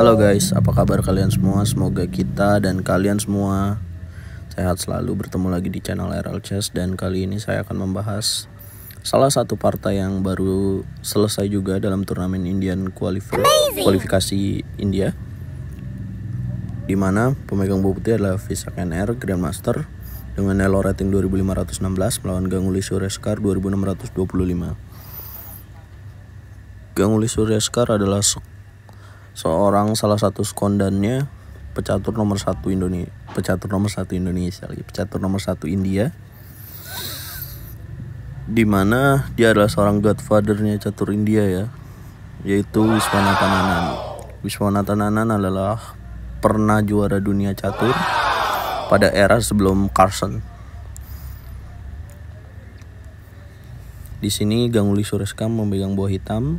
Halo guys, apa kabar kalian semua? Semoga kita dan kalian semua sehat selalu. Bertemu lagi di channel RL Chess dan kali ini saya akan membahas salah satu partai yang baru selesai juga dalam turnamen Indian Qualif Amazing. kualifikasi India. Di mana pemegang bukti putih adalah Visak NR Grandmaster dengan elo rating 2516 melawan Ganguli Sureskar 2625. Ganguli Sureskar adalah seorang salah satu skondannya pecatur nomor satu Indonesia pecatur nomor satu Indonesia lagi pecatur nomor satu India dimana dia adalah seorang godfathernya catur India ya yaitu Wiswanatha Nanan Wiswanatha Nanan adalah pernah juara dunia catur pada era sebelum Carson di sini Ganguly Sureskam memegang buah hitam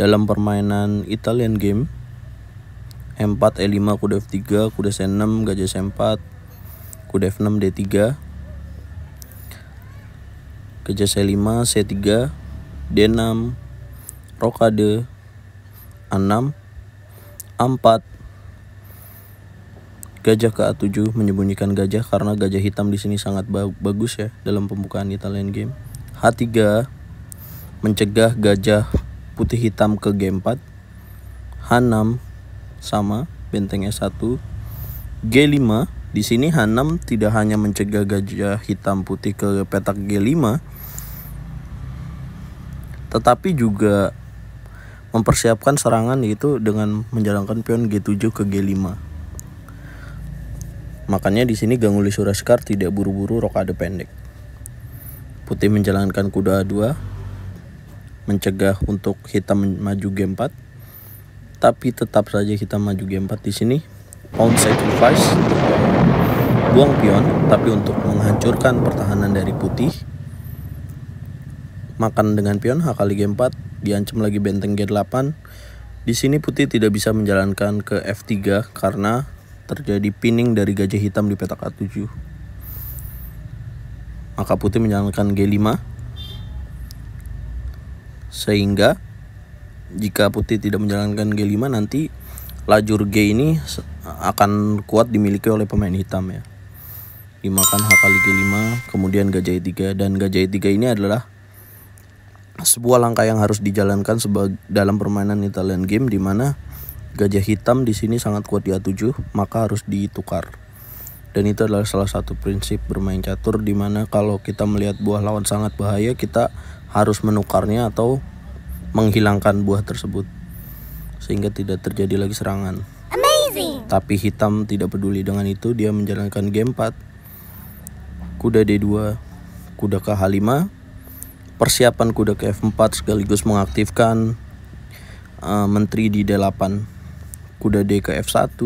dalam permainan Italian game E4, E5, e kuda F3, kuda C6, gajah C4, kuda F6, D3 gajah C5, C3, D6, rokade, A6, A4, gajah ke A7 menyembunyikan gajah karena gajah hitam di sini sangat bagus ya dalam pembukaan Italian game. H3 mencegah gajah putih hitam ke G4 H6 sama benteng S1 G5 di sini H6 tidak hanya mencegah gajah hitam putih ke petak G5 tetapi juga mempersiapkan serangan itu dengan menjalankan pion G7 ke G5 makanya di sini Ganguly Suraskar tidak buru-buru rokade pendek putih menjalankan kuda A2 mencegah untuk hitam maju G4 tapi tetap saja hitam maju G4 di sini pawn sacrifice buang pion tapi untuk menghancurkan pertahanan dari putih makan dengan pion H kali game 4 diancam lagi benteng G8 di sini putih tidak bisa menjalankan ke F3 karena terjadi pinning dari gajah hitam di petak A7 maka putih menjalankan G5 sehingga jika putih tidak menjalankan G5 nanti lajur G ini akan kuat dimiliki oleh pemain hitam ya dimakan H kali G5 kemudian gajah E3 dan gajah E3 ini adalah sebuah langkah yang harus dijalankan sebagai dalam permainan Italian game di mana gajah hitam di sini sangat kuat di A7 maka harus ditukar dan itu adalah salah satu prinsip bermain catur di mana kalau kita melihat buah lawan sangat bahaya kita harus menukarnya atau menghilangkan buah tersebut sehingga tidak terjadi lagi serangan. Amazing. Tapi hitam tidak peduli dengan itu dia menjalankan game 4. Kuda D2, kuda ke H5. Persiapan kuda ke F4 sekaligus mengaktifkan uh, menteri di D8. Kuda D ke F1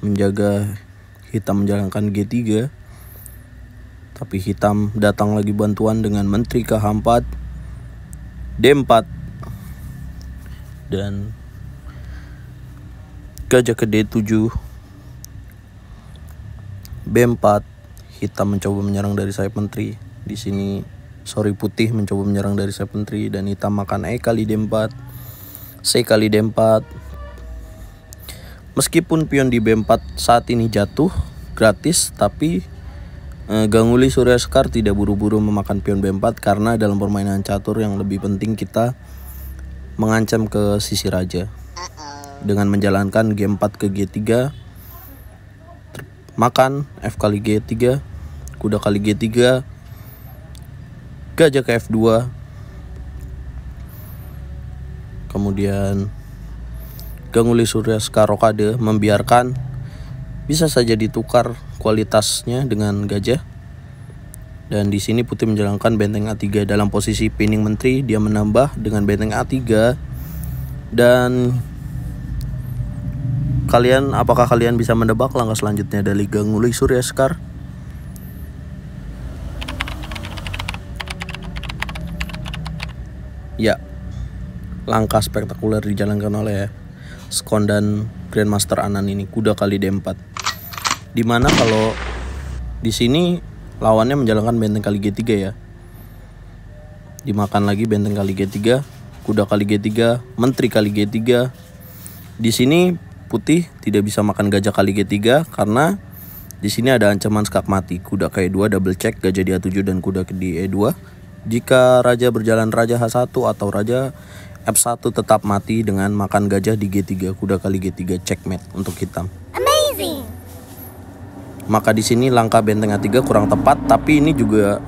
menjaga hitam menjalankan G3 tapi hitam datang lagi bantuan dengan Menteri K4, D4, dan Gajah ke D7, B4, hitam mencoba menyerang dari sayap menteri. Di sini sorry putih mencoba menyerang dari sayap menteri dan hitam makan E kali D4, C kali D4. Meskipun pion di B4 saat ini jatuh gratis tapi Eh, Ganguli Surya Sekar tidak buru-buru memakan pion B4 karena dalam permainan catur yang lebih penting kita mengancam ke sisi raja. Dengan menjalankan G4 ke G3, makan F kali G3, kuda kali G3, gajah ke F2, kemudian Ganguly Surya Sekar rokade membiarkan bisa saja ditukar kualitasnya dengan gajah. Dan di sini putih menjalankan benteng A3 dalam posisi pinning menteri dia menambah dengan benteng A3 dan kalian apakah kalian bisa mendebak langkah selanjutnya dari Ganguli Surya Sekar? Ya, langkah spektakuler dijalankan oleh Skon dan Grandmaster Anan ini kuda kali D4 Dimana kalau di sini lawannya menjalankan benteng kali G3 ya. Dimakan lagi benteng kali G3, kuda kali G3, menteri kali G3. Di sini putih tidak bisa makan gajah kali G3 karena di sini ada ancaman skak mati, kuda ke E2 double check, gajah di A7 dan kuda di E2. Jika raja berjalan raja H1 atau raja F1 tetap mati dengan makan gajah di G3, kuda kali G3 checkmate untuk hitam. Amazing. Maka di sini langkah benteng A3 kurang tepat, tapi ini juga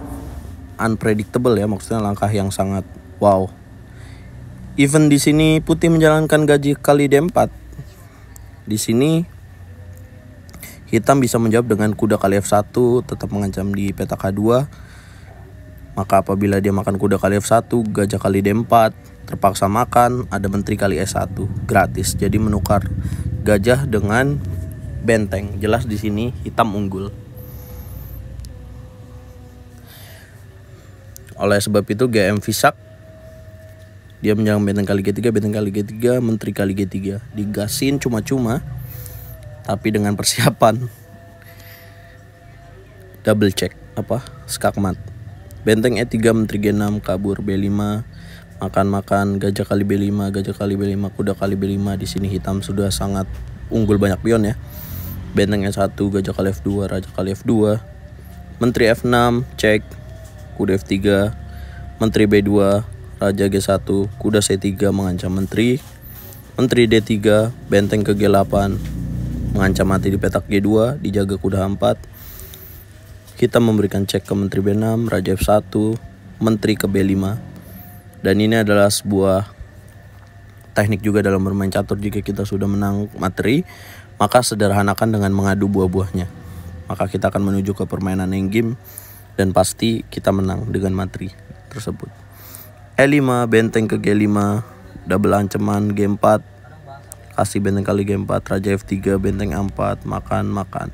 unpredictable ya, maksudnya langkah yang sangat wow. Even di sini Putih menjalankan gaji kali D4. Di sini Hitam bisa menjawab dengan kuda kali F1 tetap mengancam di peta K2. Maka apabila dia makan kuda kali F1, gajah kali D4, terpaksa makan, ada menteri kali S1, gratis. Jadi menukar gajah dengan benteng. Jelas di sini hitam unggul. Oleh sebab itu GM Visak dia menyerang benteng kali G3, benteng kali G3, menteri kali G3. Digasin cuma-cuma tapi dengan persiapan. Double check apa? Skakmat. Benteng E3, menteri G6 kabur B5 makan-makan gajah kali B5, gajah kali B5, kuda kali B5 di sini hitam sudah sangat unggul banyak pion ya. Benteng F1, Gajah Kali F2, Raja Kali F2, Menteri F6, cek, Kuda F3, Menteri B2, Raja G1, Kuda C3 mengancam Menteri, Menteri D3, Benteng ke G8, mengancam mati di petak G2, dijaga Kuda H4, kita memberikan cek ke Menteri B6, Raja F1, Menteri ke B5, dan ini adalah sebuah teknik juga dalam bermain catur jika kita sudah menang materi maka sederhanakan dengan mengadu buah-buahnya. Maka kita akan menuju ke permainan yang game dan pasti kita menang dengan materi tersebut. E5 benteng ke G5, double ancaman G4, kasih benteng kali G4, raja F3 benteng A4, makan makan.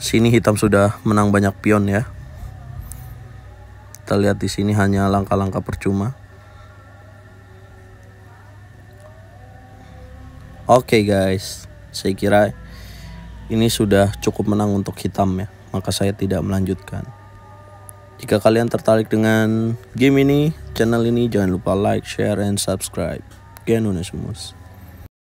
Sini hitam sudah menang banyak pion ya. Kita lihat di sini hanya langkah-langkah percuma. Oke okay, guys. Saya kira ini sudah cukup menang untuk hitam ya, maka saya tidak melanjutkan. Jika kalian tertarik dengan game ini, channel ini jangan lupa like, share, and subscribe. Genunesumus.